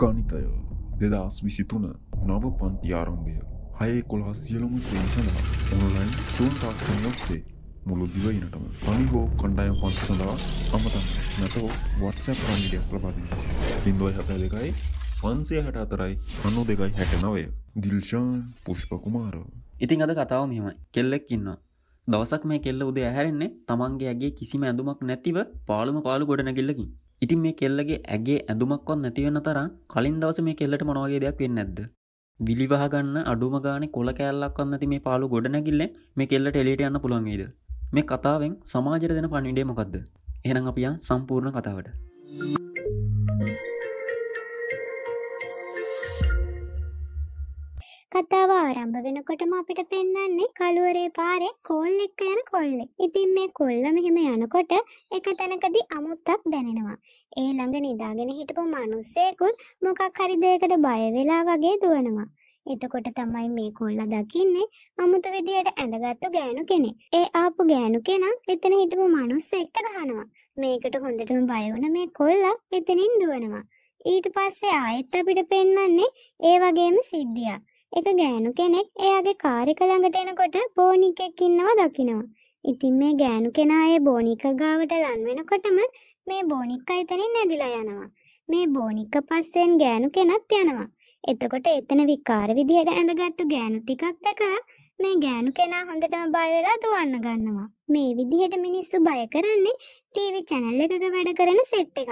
ගනිතය දෙදස් විසිතුන නව පන්ති ආරම්භය හයේ කොළහ සියලුම සේෂඳ ඔනලයින් සූන් තාක්ෂණය ඔස්සේ මුළු දිවයිනටම පනිහෝ කණ්ඩායම් පන්ස සඳහා අමතන් නැතෝ වත්සැ ප්‍රාණිඩයක් ප්‍රපාති පින්දුවයි හත දෙකයි පන්සේ හට අතරයි අනු දෙකයි හැට නවය දිල්ශාන් පුෂ්පකුමාර ඉතින් අද කතාව මෙමයි කෙල්ලෙක් ඉන්නවා දවසක් මේ කෙල්ල උදේ ඇහැරෙන්නේ තමන්ගේ ඇගේ කිසිම ඇඳුමක් නැතිව පාලුම පාලු ගොඩනැගිල්ලකින් ඉතින් මේ කෙල්ලගේ ඇගේ ඇඳුමක්වත් නැතිවෙන තරම් කලින් දවස මේ කෙල්ලට මොනවගේ දෙයක් වෙන්නේ නැද්ද? විලිවහගන්න අඩුම ගානේ කොල කෑල්ලක්වත් නැති මේ පාළු ගොඩ නැගිල්ලෙන් මේ කෙල්ලට එළියට යන්න පුළුවන් වේද? මේ කතාවෙන් සමාජයට දෙන පණිවිඩය මොකද්ද? එහෙනම් අපි යන් සම්පූර්ණ කතාවට. Thank you කතාව ආරම්භ වෙනකොටම අපිට පෙන්වන්නේ කළුවරේ පාරේ කෝල් එක්ක යන කොල්ලෙක්. ඉතින් මේ කොල්ල මෙහෙම යනකොට එක තැනකදී අමුත්තක් දැනෙනවා. ඒ ළඟ නිදාගෙන හිටපු මිනිස්සෙකුත් මොකක් හරි දෙයකට බය වෙලා වගේ දුවනවා. එතකොට තමයි මේ කොල්ලා දකින්නේ අමුතු විදියට ඇඳගත්තු ගෑනු කෙනෙක්. ඒ ආපු ගෑනු කෙනා එතන හිටපු මිනිස්සෙක්ට ගහනවා. මේකට හොඳටම බය වුණ මේ කොල්ලා එතනින් දුවනවා. ඊට පස්සේ ආයෙත් අපිට පෙන්වන්නේ ඒ වගේම සිද්ධියක්. එක ගෑනු කෙනෙක් එයාගේ කාර් එක ළඟට එනකොට බෝනිකෙක් ඉන්නවා දකිනවා. ඉතින් මේ ගෑනු කෙනා ඒ බෝනික ගාවට ලන් වෙනකොටම මේ බෝනික්ක එතනින් නැදිලා යනවා. මේ බෝනික්ක පස්සෙන් ගෑනු කෙනත් යනවා. එතකොට එතන විකාර විදියට ඇඳගත්තු ගෑනු ටිකක් දැකලා මේ ගෑනු කෙනා හොඳටම බය වෙලා දුවන්න ගන්නවා. මේ විදිහට මිනිස්සු බය කරන්නේ ටීවී channel එකක වැඩ කරන සෙට් එක.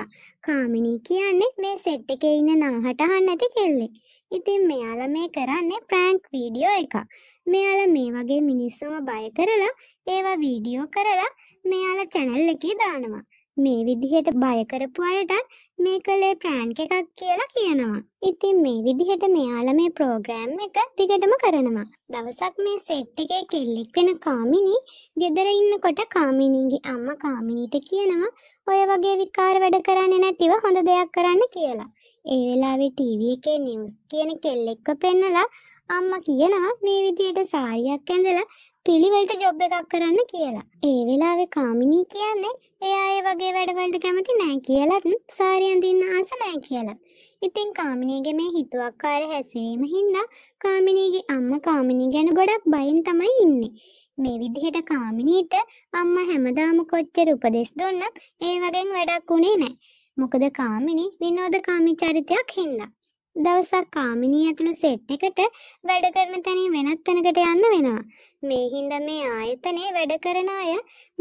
කාමිනී කියන්නේ මේ සෙට් එකේ ඉන්න නංහට අහන්න නැති කෙල්ලෙක්. ඉතින් මෙයාලා මේ කරන්නේ prank වීඩියෝ එකක්. මෙයාලා මේ වගේ මිනිස්සුව බය කරලා ඒවා වීඩියෝ කරලා මෙයාලා channel එකේ දානවා. මේ විදිහට බය කරපු අයටත් මේ කලේ ප්‍රෑන්ක් එකක් කියලා කියනවා. ඉතින් මේ විදිහට මෙයාලා මේ ප්‍රෝග්‍රෑම් එක දිගටම කරනවා. දවසක් මේ සෙට් එකේ කෙල්ලෙක් වෙන කාමිනී ගෙදර ඉන්නකොට කාමිනීගේ අම්මා කාමිනීට කියනවා ඔය වගේ විකාර වැඩ කරන්නේ නැතිව හොඳ දෙයක් කරන්න කියලා. ඒ වෙලාවේ ටීවී එකේ නිවුස් කියන කෙල්ලෙක්ව පෙන්නලා අම්මා කියනවා මේ විදියට සාරියක් ඇඳලා පිළිවෙලට ජොබ් එකක් කරන්න කියලා. ඒ වෙලාවේ කාමිනී කියන්නේ එයා ඒ වගේ වැඩවලට කැමති නෑ කියලත් සාරිය අඳින්න ආස නෑ කියලත්. ඉතින් කාමිනීගේ මේ හිතුවක්කාර හැසිරීම හින්දා කාමිනීගේ අම්මා කාමිනී ගැන ගොඩක් බයෙන් තමයි ඉන්නේ. මේ විදිහට කාමිනීට අම්මා හැමදාම කොච්චර උපදෙස් දුන්නත් ඒ වගේ වැඩක් උනේ නෑ. මොකද කාමිනි විනෝදකාමී චරිතයක් හින්දා. දවසක් කාමිනී ඇතුළු සෙට් එකට වැඩ කරන තැනින් වෙනත් තැනකට යන්න වෙනවා. මේ හින්දා මේ ආයතනයේ වැඩ කරන අය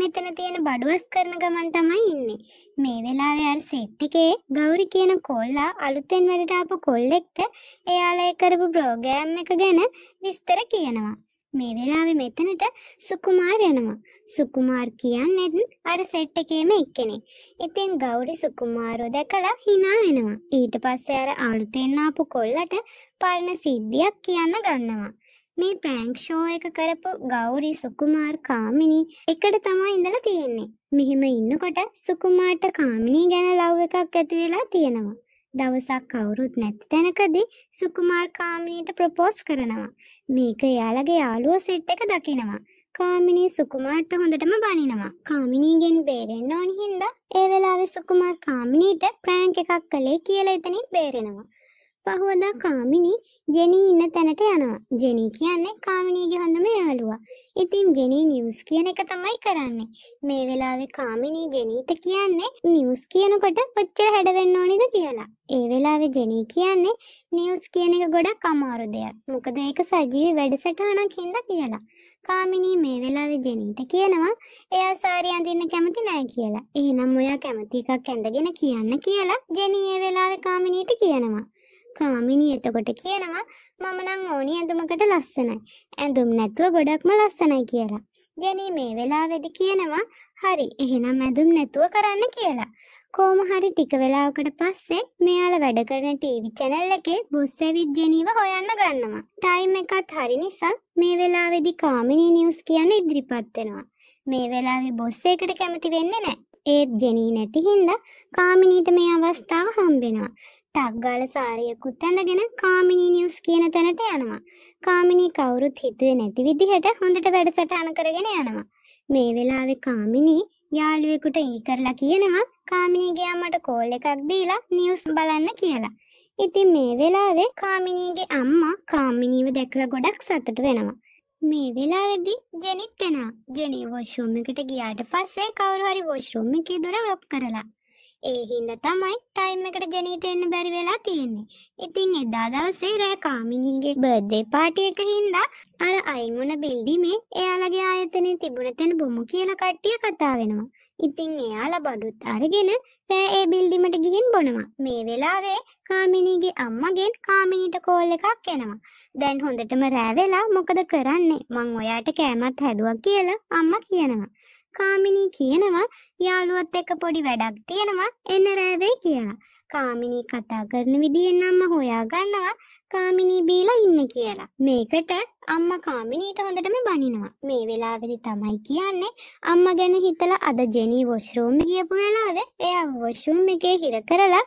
මෙතන තියෙන බඩුවස් කරන ගමන් තමයි ඉන්නේ. මේ වෙලාවේ අර සෙට් එකේ ගෞරි කියන කොල්ලා අලුතෙන් වැඩට ආපු කොල්ලෙක්ට එයාලා කරපු ප්‍රෝග්‍රෑම් එක ගැන විස්තර කියනවා. මේ වෙලාවේ මෙතනට සුකුමාර් එනවා. සුකුමාර් කියන්නේත් අර සෙට් එකේම එක්කෙනෙක්. ඉතින් ගෞරි සුකුමාරෝ දැකලා hina වෙනවා. ඊට පස්සේ අර අලුතෙන් ආපු කොල්ලට පරණ සිද්ධියක් කියන්න ගන්නවා. මේ ප්‍රැන්ක් ෂෝ එක කරපු ගෞරි සුකුමාර් කාමිනි එකට තමයි ඉඳලා තියෙන්නේ. මෙහෙම ඉන්නකොට සුකුමාර්ට කාමිනි ගැන ලව් එකක් ඇති වෙලා තියෙනවා. දවසක් කවුරුත් නැති තැනකදී සුකුමාර් කාමිනීට ප්‍රොපෝස් කරනවා. මේක එයාලගේ යාළුවෝ සෙට් එක දකිනවා. කාමිනී සුකුමාර්ට හොඳටම බනිනවා. කාමිනීගෙන් බේරෙන්න ඕනි හින්දා ඒ වෙලාවේ සුකුමාර් කාමිනීට ප්‍රෑන්ක් එකක් කළේ කියලා එතනින් බේරෙනවා. පහුවදා කාමිනි ජෙනී ඉන්න තැනට යනවා. ජෙනී කියන්නේ කාමිනීගේ හොඳම යාළුවා. ඉතින් ජෙනී නිවුස් කියන එක තමයි කරන්නේ. මේ වෙලාවේ කාමිනී ජෙනීට කියන්නේ නිවුස් කියනකොට කොච්චර හැඩවෙන්න ඕනේද කියලා. ඒ වෙලාවේ ජෙනී කියන්නේ නිවුස් කියන එක ගොඩක් අමාරු දෙයක්. මොකද ඒක සජීවී වැඩසටහනක් හින්දා කියලා. කාමිනී මේ වෙලාවේ ජෙනීට කියනවා එයා සාරි අඳින්න කැමති නෑ කියලා. එහෙනම් ඔයා කැමති එකක් ඇඳගෙන කියන්න කියලා ජෙනී ඒ වෙලාවේ කාමිනීට කියනවා. කාමිනී එතකොට කියනවා මම නම් ඕනි ඇඳුමකට ලස්සනයි. ඇඳුම් නැතුව ගොඩක්ම ලස්සනයි කියලා. ජෙනී මේ වෙලාවෙදි කියනවා හරි එහෙනම් ඇඳුම් නැතුව කරන්න කියලා. කොහොම හරි ටික වෙලාවකට පස්සේ මෙයාලා වැඩ කරන ටීවී channel එකේ බුස්සෙවිත් ජෙනීව හොයන්න ගන්නවා. ටයිම් එකත් හරි නිසා මේ වෙලාවේදී කාමිනී නිවුස් කියන ඉදිරිපත් වෙනවා. මේ වෙලාවේ බොස් එකට කැමති වෙන්නේ නැහැ. ඒත් ජෙනී නැති හින්දා කාමිනීට මේ අවස්ථාව හම්බෙනවා. ටක්ගාල සාරියකුත් ඇඳගෙන කාමිනී නිවස් කියන තැනට යනවා. කාමිනී කවුරුත් හිතුවේ නැති විදිහට හොඳට වැඩසටහන කරගෙන යනවා. මේ වෙලාවේ කාමිනී යාළුවෙකුට ඒ කරලා කියනවා කාමිනී ගියා මට කෝල් එකක් දීලා නිවස් බලන්න කියලා. ඉතින් මේ වෙලාවේ කාමිනීගේ අම්මා කාමිනීව දැකලා ගොඩක් සතුට වෙනවා. මේ වෙලාවේදී ජෙනිත් වෙනවා. ජෙනි වොෂ්රූම් එකට ගියාට පස්සේ කවුරු හරි වොෂ්රූම් එකේ දොර ලොක් කරලා ඒ හින්දා තමයි ටයිම් එකට ගෙනීට එන්න බැරි වෙලා තියෙන්නේ. ඉතින් එදා දවසේ රෑ කාමිනීගේ බර්ත්ඩේ පාටි එක හින්දා අර අයින් වුණ බිල්ඩිමේ එයාලගේ ආයතනයේ තිබුණ තැන බොමු කියලා කට්ටිය කතා වෙනවා. ඉතින් එයාලා බඩුත් අරගෙන රෑ ඒ බිල්ඩිමට ගිහින් බොනවා. මේ වෙලාවේ කාමිනීගේ අම්මගෙන් කාමිනීට කෝල් එකක් එනවා. දැන් හොඳටම රෑ වෙලා මොකද කරන්නේ? මං ඔයාට කෑමක් හැදුවා කියලා අම්මා කියනවා. කාමිනී කියනවා යාළුවත් එක්ක පොඩි වැඩක් තියෙනවා එන්න රෑවේ කියලා. කාමිනී කතා කරන විදිහෙන් අම්මා හොයා ගන්නවා කාමිනී බීලා ඉන්න කියලා. මේකට අම්මා කාමිනීට හොඳටම බනිනවා. මේ වෙලාවේදී තමයි කියන්නේ අම්මා ගැන හිතලා අද ජෙනී වොෂ්රූම් ගියපු වෙලාවේ එයා වොෂ්රූම් එකේ හිර කරලා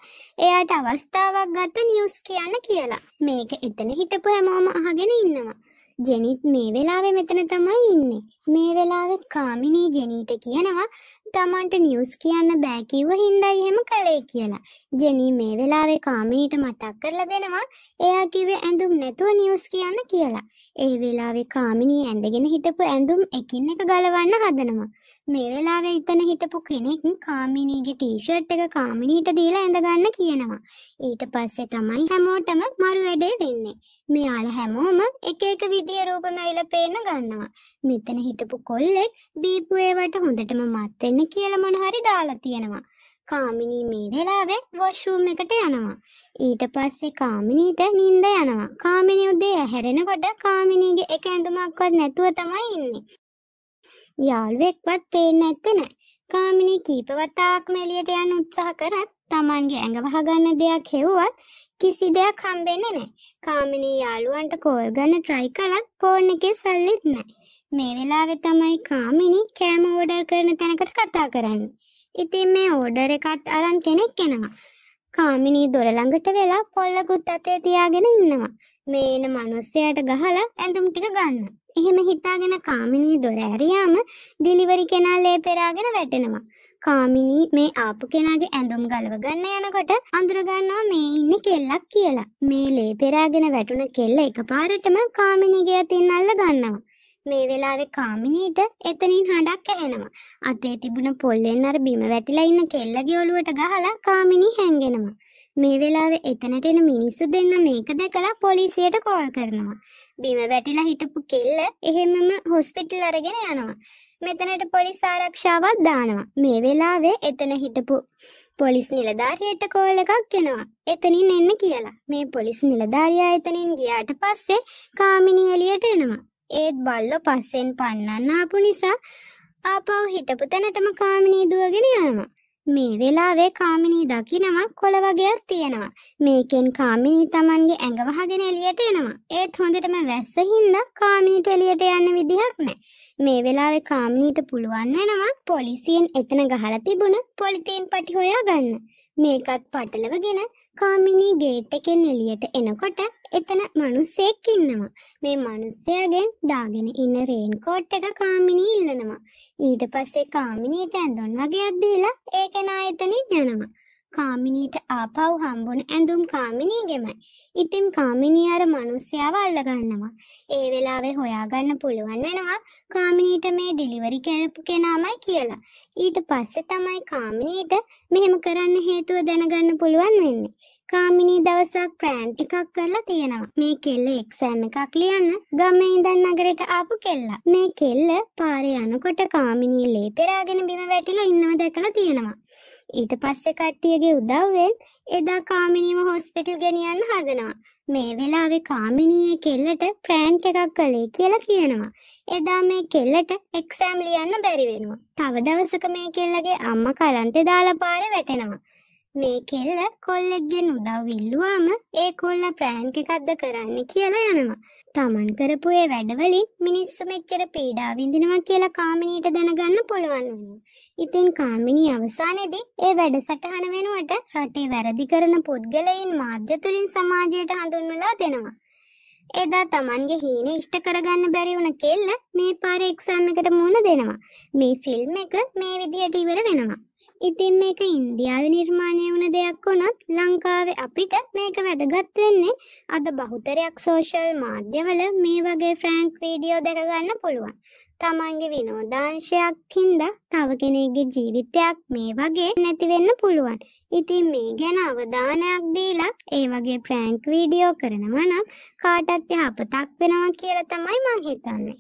එයාට අවස්ථාවක් ගත්ත නිවුස් කියන්න කියලා. මේක එතන හිටපු හැමෝම අහගෙන ඉන්නවා. ජෙනිත් මේ වෙලාවේ මෙතන තමයි ඉන්නේ. මේ වෙලාවෙත් කාමිනී ජෙනීට කියනවා තමන්ට නිවස් කියන්න බෑකිව්ව හින්දයි එහෙම කළේ කියලා. ජෙනී මේ වෙලාවේ කාමීට මතක් කරලා දෙනවා එයා කිව්වේ ඇඳුම් නැතුව නිවස් කියන්න කියලා. ඒ වෙලාවේ කාමිනී ඇඳගෙන හිටපු ඇඳුම් එකින් එක ගලවන්න හදනවා. මේ වෙලාවේ ඉතන හිටපු කෙනෙක් කාමිනීගේ ටී-ෂර්ට් එක කාමිනීට දීලා ඇඳගන්න කියනවා. ඊට පස්සේ තමයි හැමෝටම මරු වැඩේ වෙන්නේ. මෙයාලා හැමෝම එක එක විදිය රූපම ඇවිල්ලා පේන ගන්නවා. මෙතන හිටපු කොල්ලෙක් බීපු ඒවට හොඳටම මත් වෙන්න කියලා මොන හරි දාලා තියෙනවා. කාමිනී මේ වෙලාවේ වොෂ්රූම් එකට යනවා. ඊට පස්සේ කාමිනීට නිින්ද යනවා. කාමිනී උදේ ඇහැරෙනකොට කාමිනීගේ එක ඇඳුමක්වත් නැතුව තමයි ඉන්නේ. යාළුවෙක්වත් පේන්නේ නැත්තේ නෑ. කාමිනී කීප වතාවක්ම එළියට යන්න උත්සාහ කරත් තමන්ගේ ඇඟ වහගන්න දෙයක් හෙව්වත් කිසි දෙයක් හම්බෙන්නේ නැහැ. කාමිනී යාළුවන්ට කෝල් ගන්න try කළත් ෆෝන් එකේ සල්ලිත් නැහැ. මේ වෙලාවේ තමයි කාමිනි කෑම ඕඩර් කරන තැනකට කතා කරන්නේ. ඉතින් මේ ඕඩර් එකත් අරන් කෙනෙක් එනවා. කාමිනි දොර ළඟට වෙලා පොල්ලකුත් අතේ තියාගෙන ඉන්නවා. මේ එන මිනිස්සයාට ගහලා ඇඳුම් ටික ගන්න. එහෙම හිතාගෙන කාමිනි දොර ඇරියාම ඩිලිවරි කෙනා ලේ පෙරාගෙන වැටෙනවා. කාමිනි මේ ආපු කෙනාගේ ඇඳුම් ගලව ගන්න යනකොට අඳුර ගන්නවා මේ ඉන්නේ කෙල්ලක් කියලා. මේ ලේ පෙරාගෙන වැටුණ කෙල්ල එකපාරටම කාමිනිගේ අතින් අල්ල ගන්නවා. මේ වෙලාවේ කාමිනීට එතනින් හඬක් ඇහෙනවා. අතේ තිබුණ පොල්ලෙන් අර බිම වැටිලා ඉන්න කෙල්ලගේ ඔළුවට ගහලා කාමිනී හැංගෙනවා. මේ වෙලාවේ එතනට එන මිනිස්සු දෙන්න මේක දැකලා පොලිසියට කෝල් කරනවා. බිම වැටිලා හිටපු කෙල්ල එහෙමම හොස්පිටල් අරගෙන යනවා. මෙතනට පොලිස් ආරක්ෂාවක් දානවා. මේ වෙලාවේ එතන හිටපු පොලිස් නිලධාරියට කෝල් එකක් එනවා. එතනින් එන්න කියලා. මේ පොලිස් නිලධාරියා එතනින් ගියාට පස්සේ කාමිනී එළියට එනවා. ඒත් බල්ලෝ පස්සෙන් පන්නන්න ආපු නිසා ආපහු හිටපු තැනටම කාමිනී දුවගෙන යනවා. මේ වෙලාවේ කාමිනී දකිනවා කොළ වගේක් තියෙනවා. මේකෙන් කාමිනී Tamanගේ ඇඟ වහගෙන එළියට එනවා. ඒත් හොඳටම වැස්සින්ද කාමිනීට එළියට යන්න විදිහක් නැහැ. මේ වෙලාවේ කාමිනීට පුළුවන් වෙනවා පොලිසියෙන් එතන ගහලා තිබුණ පොලිතීන් පටි හොයාගන්න. මේකත් පටලවගෙන කාමිනී ගේට් එකෙන් එළියට එනකොට එතන මිනිස්සෙක් ඉන්නවා. මේ මිනිස්සයාගෙන් දාගෙන ඉන්න රේන් කෝට් එක කාමිනී ඉල්ලනවා. ඊට පස්සේ කාමිනීට ඇඳුම් වගේක් දීලා ඒක නා එතනින් යනවා. කාමිනීට ආපහු හම්බුන ඇඳුම් කාමිනීගෙමයි. ඉතින් කාමිනී අර මිනිස්සයාව අල්ලගන්නවා. ඒ වෙලාවේ හොයාගන්න පුළුවන් වෙනවා කාමිනීට මේ ඩිලිවරි කරපු කෙනාමයි කියලා. ඊට පස්සේ තමයි කාමිනීට මෙහෙම කරන්න හේතුව දැනගන්න පුළුවන් වෙන්නේ. කාමිනී දවසක් ප්‍රෑන් ටිකක් කරලා තියෙනවා. මේ කෙල්ල එක්සෑම් එකක් ලියන්න ගමේ ඉඳන් නගරෙට ආපු කෙල්ල. මේ කෙල්ල පාරේ යනකොට කාමිනී ලේ පෙරාගෙන බිම වැටිලා ඉන්නව දැකලා තියෙනවා. ඊට පස්සේ කට්ටියගේ උදව්වෙන් එදා කාමිනීව හොස්පිටල් ගෙනියන්න හදනවා. මේ වෙලාවේ කාමිනී කෙල්ලට ප්‍රෑන්ක් එකක් කළේ කියලා කියනවා. එදා මේ කෙල්ලට එක්සෑම් ලියන්න බැරි වෙනවා. තව දවසක මේ කෙල්ලගේ අම්මා කලන්තේ දාලා පාරේ වැටෙනවා. මේ කෙල්ල කොල්ලෙක්ගෙන් උදව් ඉල්ලුවාම ඒ කොල්ල ප්‍රෑන්ක් එකක්ද කරන්න කියලා යනවා. තමන් කරපු ඒ වැඩවලින් මිනිස්සු මෙච්චර පීඩා විඳිනවා කියලා කාමිනීට දැනගන්න පුළුවන් වුණා. ඉතින් කාමිනී අවසානයේදී ඒ වැඩසටහන වෙනුවට රටේ වැරදි කරන පුද්ගලයන් මාධ්‍ය තුලින් සමාජයට හඳුන්වලා දෙනවා. එදා තමන්ගේ හීන ඉෂ්ට කරගන්න බැරි වුණ කෙල්ල මේ පාර එක්සාම් එකට මුහුණ දෙනවා. මේ ෆිල්ම් එක මේ විදියට ඉවර වෙනවා. ඉතින් මේක ඉන්දියාවේ නිර්මාණය වුණ දෙයක් වුණත් ලංකාවේ අපිට මේක වැදගත් වෙන්නේ අද බහුතරයක් සෝෂල් මාධ්‍යවල මේ වගේ ෆ්‍රෑන්ක් වීඩියෝ දැක ගන්න පුළුවන්. තමන්ගේ විනෝදාංශයක් හින්දා තව කෙනෙක්ගේ ජීවිතයක් මේ වගේ නැති වෙන්න පුළුවන්. ඉතින් මේ ගැන අවධානයක් දීලා ඒ වගේ ප්‍රෑන්ක් වීඩියෝ කරනවා නම් කාටත් යහපතක් වෙනවා කියලා තමයි මං හිතන්නේ.